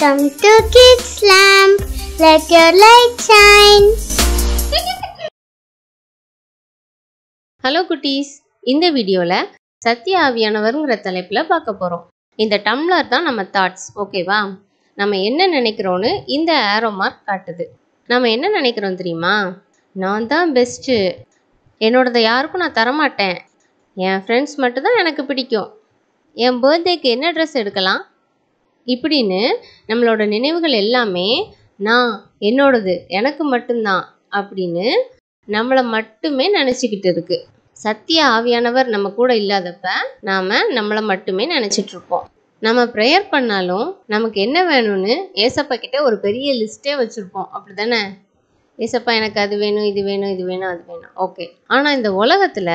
Welcome to Kids Lamp. Let your light shine. Hello குட்டீஸ் இந்த வீடியோவில் சத்திய ஆவியானவருங்கிற தலைப்பில் பார்க்க போகிறோம் இந்த டம்ளர் தான் நம்ம தாட்ஸ் ஓகேவா நம்ம என்ன நினைக்கிறோன்னு இந்த ஏரோ மார்க் காட்டுது நம்ம என்ன நினைக்கிறோம் தெரியுமா நான் தான் பெஸ்ட்டு என்னோடதை யாருக்கும் நான் தரமாட்டேன் என் ஃப்ரெண்ட்ஸ் மட்டும்தான் எனக்கு பிடிக்கும் என் பர்த்டேக்கு என்ன ட்ரெஸ் எடுக்கலாம் இப்படின்னு நம்மளோட நினைவுகள் எல்லாமே நான் என்னோடது எனக்கு மட்டும்தான் அப்படின்னு நம்மளை மட்டுமே நினச்சிக்கிட்டு இருக்குது சத்திய ஆவியானவர் நம்ம கூட இல்லாதப்ப நாம் நம்மளை மட்டுமே நினச்சிட்ருப்போம் நம்ம ப்ரேயர் பண்ணாலும் நமக்கு என்ன வேணும்னு ஏசப்பா கிட்டே ஒரு பெரிய லிஸ்ட்டே வச்சுருப்போம் அப்படி தானே ஏசப்பா எனக்கு அது வேணும் இது வேணும் இது வேணும் அது வேணும் ஓகே ஆனால் இந்த உலகத்தில்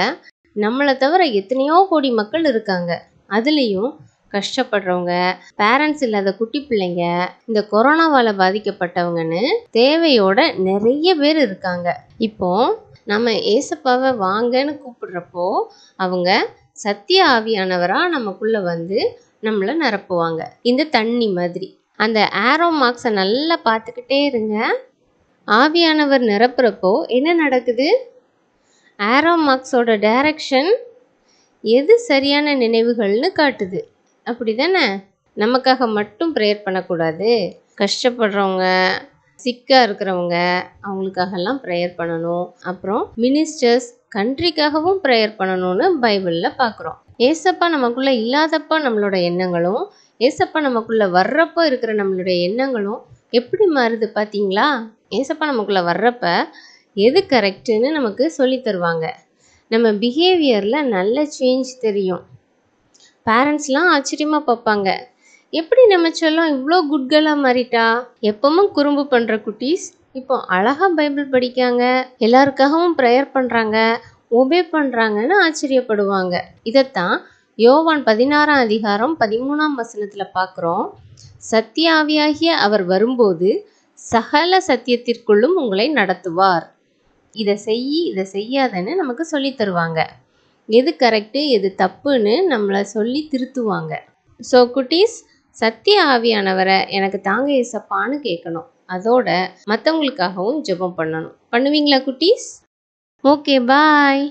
நம்மளை தவிர எத்தனையோ கோடி மக்கள் இருக்காங்க அதுலேயும் கஷ்டப்படுறவங்க பேரண்ட்ஸ் இல்லாத குட்டி பிள்ளைங்க இந்த கொரோனாவால் பாதிக்கப்பட்டவங்கன்னு தேவையோட நிறைய பேர் இருக்காங்க இப்போ நம்ம ஏசப்பாவை வாங்கன்னு கூப்பிடுறப்போ அவங்க சத்திய ஆவியானவராக நமக்குள்ளே வந்து நம்மளை நிரப்புவாங்க இந்த தண்ணி மாதிரி அந்த ஆரோ மார்க்ஸை நல்லா பார்த்துக்கிட்டே இருங்க ஆவியானவர் நிரப்புறப்போ என்ன நடக்குது ஆரோ மார்க்ஸோட டைரக்ஷன் எது சரியான நினைவுகள்னு காட்டுது அப்படி தானே நமக்காக மட்டும் ப்ரேயர் பண்ணக்கூடாது கஷ்டப்படுறவங்க சிக்காக இருக்கிறவங்க அவங்களுக்காகலாம் ப்ரேயர் பண்ணணும் அப்புறம் மினிஸ்டர்ஸ் கண்ட்ரிக்காகவும் ப்ரேயர் பண்ணணும்னு பைபிளில் பார்க்குறோம் ஏசப்பா நமக்குள்ளே இல்லாதப்போ நம்மளோட எண்ணங்களும் ஏசப்பா நமக்குள்ளே வர்றப்போ இருக்கிற நம்மளுடைய எண்ணங்களும் எப்படி மாறுது பார்த்தீங்களா ஏசப்பா நமக்குள்ளே வர்றப்ப எது கரெக்டுன்னு நமக்கு சொல்லி தருவாங்க நம்ம பிஹேவியரில் நல்ல சேஞ்ச் தெரியும் பேரண்ட்ஸ்லாம் ஆச்சரியமாக பார்ப்பாங்க எப்படி நம்ம செல்லம் இவ்வளோ குட்களாக மாறிட்டா எப்பவும் குறும்பு பண்ணுற குட்டீஸ் இப்போ அழகாக பைபிள் படிக்காங்க எல்லாருக்காகவும் ப்ரேயர் பண்ணுறாங்க ஒபே பண்ணுறாங்கன்னு ஆச்சரியப்படுவாங்க இதைத்தான் யோவான் பதினாறாம் அதிகாரம் பதிமூணாம் வசனத்தில் பார்க்குறோம் சத்தியாவியாகிய அவர் வரும்போது சகல சத்தியத்திற்குள்ளும் உங்களை நடத்துவார் இதை செய் இதை செய்யாதன்னு நமக்கு சொல்லி தருவாங்க எது கரெக்டு எது தப்புன்னு நம்மளை சொல்லி திருத்துவாங்க ஸோ குட்டீஸ் சத்திய ஆவியானவரை எனக்கு தாங்க இசப்பான்னு கேட்கணும் அதோட மற்றவங்களுக்காகவும் ஜெபம் பண்ணணும் பண்ணுவீங்களா குட்டீஸ் ஓகே பாய்